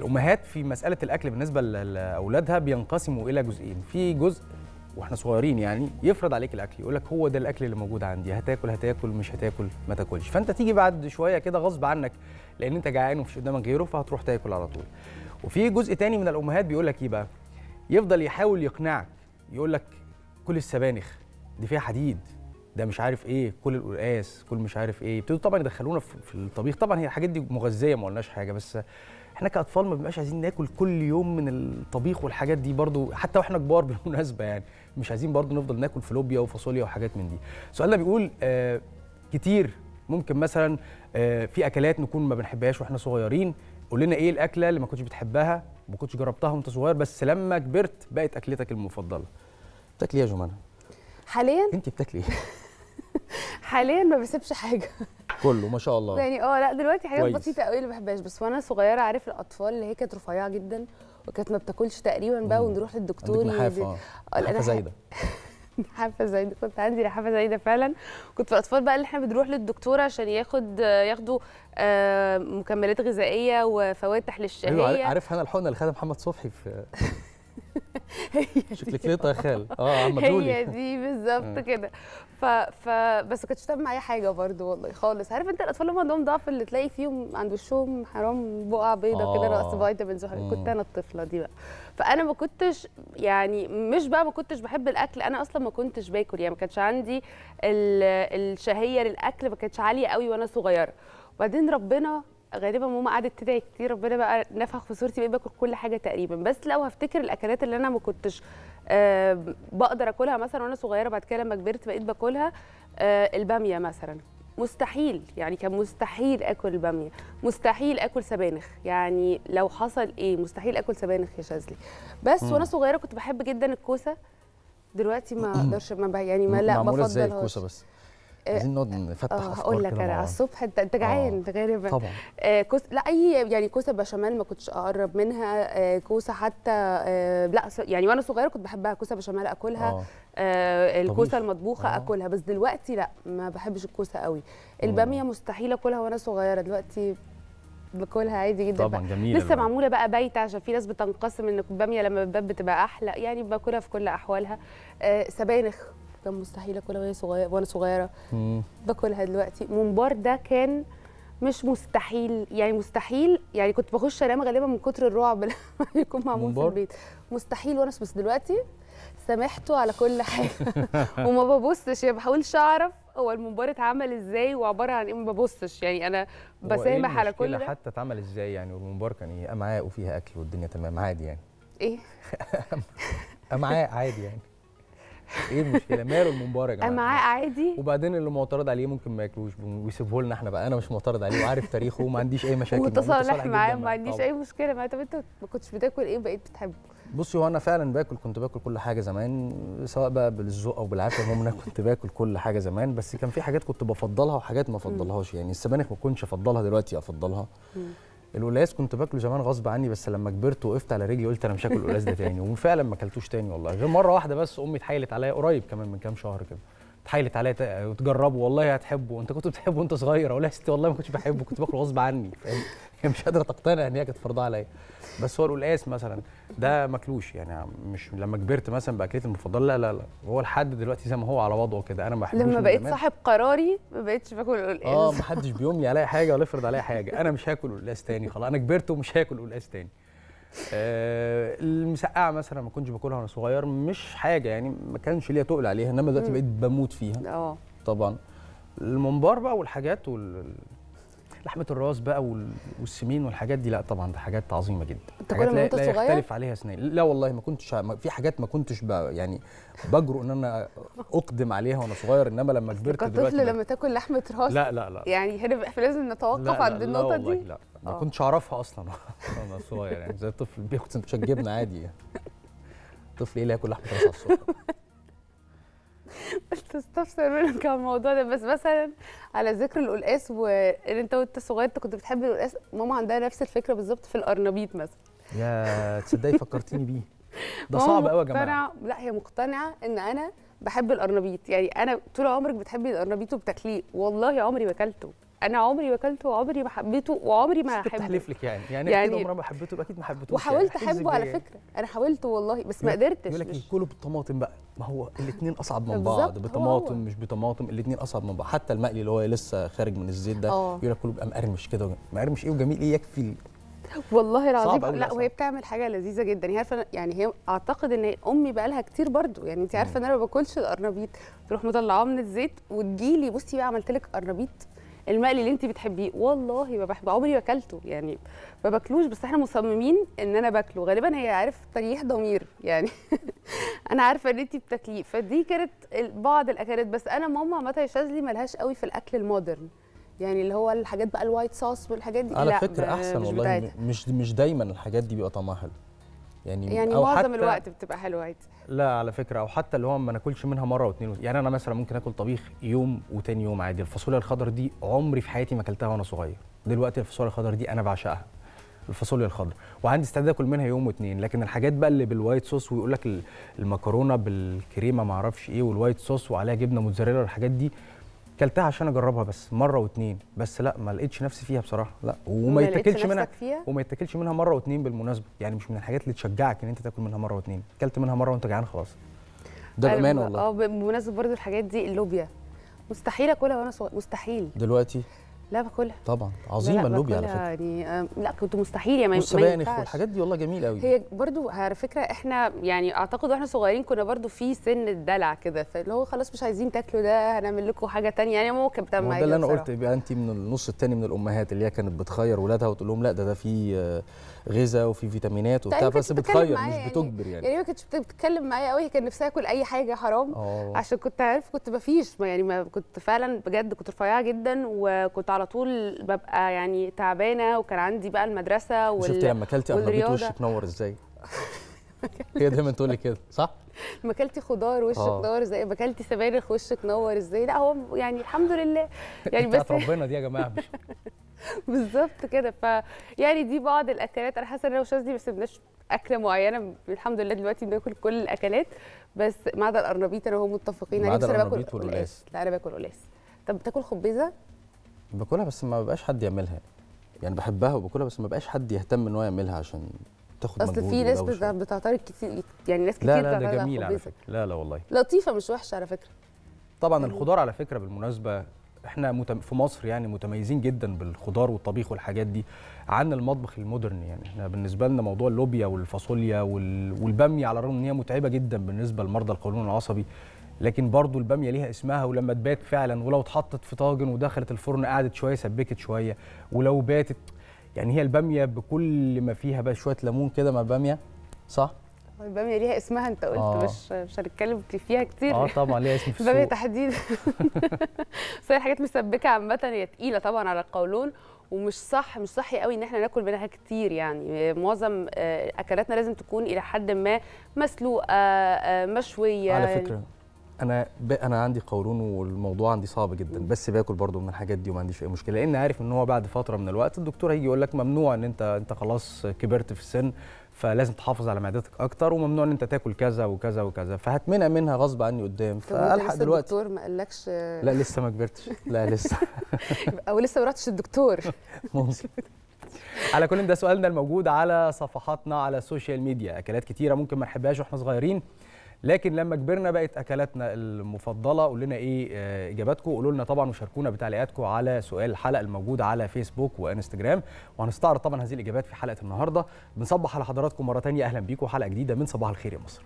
الامهات في مساله الاكل بالنسبه لاولادها بينقسموا الى جزئين في جزء واحنا صغيرين يعني يفرض عليك الاكل يقول لك هو ده الاكل اللي موجود عندي هتاكل هتاكل مش هتاكل ما تاكلش فانت تيجي بعد شويه كده غصب عنك لان انت جعان ومفيش قدامك غيره فهتروح تاكل على طول وفي جزء تاني من الامهات بيقول لك ايه بقى يفضل يحاول يقنعك يقول لك كل السبانخ دي فيها حديد ده مش عارف ايه كل القرقاس كل مش عارف ايه يبتدوا طبعا يدخلونا في الطبيخ طبعا هي الحاجات دي مغذيه ما قلناش حاجه بس احنا كاطفال ما بنبقاش عايزين ناكل كل يوم من الطبيخ والحاجات دي برضو حتى واحنا كبار بالمناسبه يعني مش عايزين برضو نفضل ناكل فلوبيا وفاصوليا وحاجات من دي سؤالنا بيقول آه كتير ممكن مثلا آه في اكلات نكون ما بنحبهاش واحنا صغيرين قول لنا ايه الاكله اللي ما كنتش بتحبها ما كنتش جربتها وانت صغير بس لما كبرت بقت اكلتك المفضله بتاكلي ايه يا جمانه حاليا انت بتاكلي ايه حاليا ما بسيبش حاجه كله ما شاء الله يعني اه لا دلوقتي حاجات كويس. بسيطه قوي اللي ما بحبهاش بس وانا صغيره عارف الاطفال اللي هي كانت رفيعه جدا وكانت ما بتاكلش تقريبا بقى ونروح للدكتور نحافه اه زايده نحافه زايده كنت عندي نحافه زايده فعلا كنت في الاطفال بقى اللي احنا بنروح للدكتور عشان ياخد ياخدوا آه، مكملات غذائيه وفواتح أيوة، للشهيه ايوه عارف هنا الحقنه اللي خدها محمد صبحي في شكلك لقطه يا خال اه عم تقولي هي دي بالظبط آه. كده ف... ف بس كنتش فاهمه معايا حاجه برضو والله خالص عارف انت الاطفال اللي عندهم ضعف اللي تلاقي فيهم عند وشهم حرام بقع بيضه آه. كده ناقص فيتامينز وحاجات كنت انا الطفله دي بقى فانا ما كنتش يعني مش بقى ما كنتش بحب الاكل انا اصلا ما كنتش باكل يعني ما كانش عندي الشهيه للاكل ما كانتش عاليه قوي وانا صغيره وبعدين ربنا غالبا ماما قعدت تدعي كتير ربنا بقى نفخ في صورتي بقيت باكل كل حاجه تقريبا بس لو هفتكر الاكلات اللي انا ما كنتش بقدر اكلها مثلا وانا صغيره بعد كده لما كبرت بقيت باكلها آه، الباميه مثلا مستحيل يعني كان مستحيل اكل الباميه مستحيل اكل سبانخ يعني لو حصل ايه مستحيل اكل سبانخ يا شاذلي بس وانا صغيره كنت بحب جدا الكوسه دلوقتي ما اقدرش ما يعني ما لا بفضل الكوسه بس عايزين آه، نقعد نفتح اه هقول لك انا على الصبح انت انت آه، جعان غالبا طبعا كوسه آه، كوس لا اي يعني كوسه بشاميل ما كنتش اقرب منها كوسه حتى لا يعني وانا صغيره كنت بحبها كوسه بشاميل اكلها آه. الكوسه المطبوخه آه. اكلها بس دلوقتي لا ما بحبش الكوسه قوي الباميه مستحيل اكلها وانا صغيره دلوقتي باكلها عادي جدا طبعا جميله لسه معموله بقى بايته عشان في ناس بتنقسم ان الباميه لما بتبقى احلى يعني باكلها في كل احوالها آه سبانخ كان مستحيل اكلها وهي صغيره وانا صغيره باكلها دلوقتي ممبار ده كان مش مستحيل يعني مستحيل يعني كنت بخش انام غالبا من كتر الرعب اللي بيكون معمول في البيت مستحيل وانا بس دلوقتي سامحته على كل حاجه وما ببصش يعني بحاولش اعرف هو الممبار اتعمل ازاي وعباره عن ايه ما ببصش يعني انا بسامح إيه على كل ده حتى اتعمل ازاي يعني والممبار كان ايه امعاء وفيها اكل والدنيا تمام عادي يعني ايه امعاء عادي يعني ايه المشكله ماله الممبار يا جماعه معاه عادي وبعدين اللي معترض عليه ممكن ما ياكلوش ويسيبه لنا احنا بقى انا مش معترض عليه وعارف تاريخه وما عنديش اي مشاكل وتصالح معاه ما عنديش اي مشكله ما طب انت ما كنتش بتاكل ايه بقيت بتحبه بصي هو انا فعلا باكل كنت باكل كل حاجه زمان سواء بقى بالذوق او بالعافيه المهم انا كنت باكل كل حاجه زمان بس كان في حاجات كنت بفضلها وحاجات ما افضلهاش يعني السبانخ ما كنتش افضلها دلوقتي افضلها القلاس كنت باكله زمان غصب عني بس لما كبرت وقفت على رجلي قلت انا مش هاكل القلاس ده تاني وفعلا ما اكلتوش تاني والله غير مره واحده بس امي اتحايلت عليا قريب كمان من كام شهر كده اتحايلت عليا وتجربه والله هتحبه انت كنت بتحبه وانت صغير اقول لها يا ستي والله ما كنتش بحبه كنت باكله غصب عني فاهم هي مش قادره تقتنع ان هي كانت فرضاه عليا بس هو القلقاس مثلا ده ماكلوش يعني مش لما كبرت مثلا باكلتي المفضله لا لا لا هو لحد دلوقتي زي ما هو على وضعه كده انا ما بحبوش لما بقيت صاحب قراري ما بقتش باكل القلقاس اه ما حدش بيوملي عليا حاجه ولا يفرض عليا حاجه انا مش هاكل القلقاس تاني خلاص انا كبرت ومش هاكل القلقاس تاني آه المسقعه مثلا ما كنتش باكلها وانا صغير مش حاجه يعني ما كانش ليا تقل عليها انما دلوقتي بقيت بموت فيها اه طبعا الممبار بقى والحاجات وال لحمه الراس بقى والسمين والحاجات دي لا طبعا ده حاجات عظيمه جدا انت كنت لا, لا يختلف عليها سنين لا والله ما كنتش في حاجات ما كنتش بقى يعني بجرؤ ان انا اقدم عليها وانا صغير انما لما كبرت دلوقتي الطفل لما تاكل لحمه راس لا لا لا يعني هنا لازم نتوقف عند النقطه دي لا ما آه. كنتش اعرفها اصلا وانا صغير يعني زي الطفل بياخد سندوتشات جبنه عادي يعني طفل ايه اللي هياكل لحمه راس على الصبح قلت استفسر منك الموضوع ده بس مثلا على ذكر القلقاس وان انت وانت صغير كنت بتحب القلقاس ماما عندها نفس الفكره بالظبط في القرنبيط مثلا يا تصدقي فكرتيني بيه ده صعب قوي يا جماعه لا هي مقتنعه ان انا بحب القرنبيط يعني انا طول عمرك بتحبي القرنبيط وبتاكليه والله عمري ما اكلته انا عمري ما اكلته وعمري ما حبيته وعمري ما هحبه تحلف لك يعني يعني, يعني اكيد عمرها ما حبيته اكيد ما حبيتوش يعني. وحاولت يعني. احبه على يعني؟ فكره انا حاولت والله بس ما قدرتش يقول لك كله بالطماطم بقى ما هو الاثنين اصعب من بعض بطماطم مش بطماطم الاثنين اصعب من بعض حتى المقلي اللي هو لسه خارج من الزيت ده آه. يقول لك كله بيبقى مقرمش كده مقرمش ايه وجميل ايه يكفي والله العظيم لا وهي بتعمل حاجه لذيذه جدا هي عارفه يعني هي اعتقد ان امي بقى لها كتير برضو يعني انت عارفه ان انا ما باكلش القرنبيط تروح مطلعاه من الزيت وتجيلي بصي بقى عملت لك قرنبيط المقلي اللي انت بتحبيه والله ما بحبه عمري ما اكلته يعني ما باكلوش بس احنا مصممين ان انا باكله غالبا هي عارف تريح ضمير يعني انا عارفه ان انت بتاكليه فدي كانت بعض الاكلات بس انا ماما عامه يا شاذلي مالهاش قوي في الاكل المودرن يعني اللي هو الحاجات بقى الوايت صوص والحاجات دي على فكره احسن مش والله بتاعتها. مش مش دايما الحاجات دي بيبقى طعمها حلو يعني يعني أو معظم حتى الوقت بتبقى حلوه عادي لا على فكره او حتى اللي هو ما ناكلش منها مره واثنين يعني انا مثلا ممكن اكل طبيخ يوم وتاني يوم عادي الفاصوليا الخضر دي عمري في حياتي ما اكلتها وانا صغير دلوقتي الفاصوليا الخضر دي انا بعشقها الفاصوليا الخضر وعندي استعداد اكل منها يوم واثنين لكن الحاجات بقى اللي بالوايت صوص ويقول لك المكرونه بالكريمه ما اعرفش ايه والوايت صوص وعليها جبنه موتزاريلا والحاجات دي اكلتها عشان اجربها بس مره واتنين بس لا ما لقيتش نفسي فيها بصراحه لا وما يتاكلش منها فيها؟ وما يتاكلش منها مره واتنين بالمناسبه يعني مش من الحاجات اللي تشجعك ان انت تاكل منها مره واتنين اكلت منها مره وانت جعان خلاص ده بامان والله اه بمناسبه برضو الحاجات دي اللوبيا مستحيل اكلها وانا صغير مستحيل دلوقتي لا باكلها طبعا عظيمه اللوبيا على فكره يعني آه، لا كنت مستحيل يا يعني ما والسبانخ يعني والحاجات دي والله جميله قوي هي برضو على فكره احنا يعني اعتقد واحنا صغيرين كنا برضو في سن الدلع كده فاللي هو خلاص مش عايزين تاكلوا ده هنعمل لكم حاجه ثانيه يعني ماما كانت بتعمل ده اللي انا قلت يبقى انت من النص الثاني من الامهات اللي هي كانت بتخير ولادها وتقول لهم لا ده ده فيه آه، غذاء وفي فيتامينات وبتاع طيب، بس بتخير مش يعني بتجبر يعني يعني ما كانتش بتتكلم معايا قوي كان نفسها اكل اي حاجه حرام أوه. عشان كنت عارف كنت فيش يعني ما كنت فعلا بجد كنت رفيعه جدا وكنت على على طول ببقى يعني تعبانه وكان عندي بقى المدرسه وال... شفتي لما اكلتي قمربيط وشك نور ازاي هي دايما تقول لي كده صح لما اكلتي خضار وشك آه. نور ازاي ما اكلتي سبانخ وشك نور ازاي لا هو يعني الحمد لله يعني بس ربنا دي يا جماعه مش بالظبط كده ف يعني دي بعض الاكلات انا حاسه ان انا وشاذلي ما سبناش اكله معينه الحمد لله دلوقتي بناكل كل الاكلات بس ما عدا القرنبيط انا وهو متفقين عليه بس انا باكل والقلاس لا انا باكل قلاس طب بتاكل خبيزه باكلها بس ما بقاش حد يعملها يعني بحبها وباكلها بس ما بقاش حد يهتم ان هو يعملها عشان تاخد اصل في ناس بتعترض كتير يعني ناس كتير لا لا ده جميل على فكره لا لا والله لطيفه مش وحشه على فكره طبعا يعني الخضار على فكره بالمناسبه احنا متم... في مصر يعني متميزين جدا بالخضار والطبيخ والحاجات دي عن المطبخ المودرن يعني احنا بالنسبه لنا موضوع اللوبيا والفاصوليا والباميه على الرغم ان هي متعبه جدا بالنسبه لمرضى القولون العصبي لكن برضو الباميه ليها اسمها ولما تبات فعلا ولو اتحطت في طاجن ودخلت الفرن قعدت شويه سبكت شويه ولو باتت يعني هي الباميه بكل ما فيها بقى شويه ليمون كده مع الباميه صح الباميه ليها اسمها انت قلت آه. مش مش هنتكلم فيها كتير اه طبعا ليها اسم في الباميه تحديدا بس هي حاجات مسبكه عامه هي تقيله طبعا على القولون ومش صح مش صحي قوي ان احنا ناكل منها كتير يعني معظم آه، اكلاتنا لازم تكون الى حد ما مسلوقه آه، مشويه على فكره انا انا عندي قولون والموضوع عندي صعب جدا بس باكل برضو من الحاجات دي وما عنديش اي مشكله لان عارف ان هو بعد فتره من الوقت الدكتور هيجي يقول لك ممنوع ان انت انت خلاص كبرت في السن فلازم تحافظ على معدتك اكتر وممنوع ان انت تاكل كذا وكذا وكذا فهتمنع منها غصب عني قدام فالحق دلوقتي الدكتور ما قالكش لا لسه ما كبرتش لا لسه او لسه ما رحتش الدكتور ممكن على كل ده سؤالنا الموجود على صفحاتنا على السوشيال ميديا اكلات كتيره ممكن ما نحبهاش واحنا صغيرين لكن لما كبرنا بقت اكلاتنا المفضله قول لنا ايه آه، اجاباتكم قولوا لنا طبعا وشاركونا بتعليقاتكم على سؤال الحلقه الموجود على فيسبوك وانستجرام وهنستعرض طبعا هذه الاجابات في حلقه النهارده بنصبح على حضراتكم مره ثانيه اهلا بيكم حلقه جديده من صباح الخير يا مصر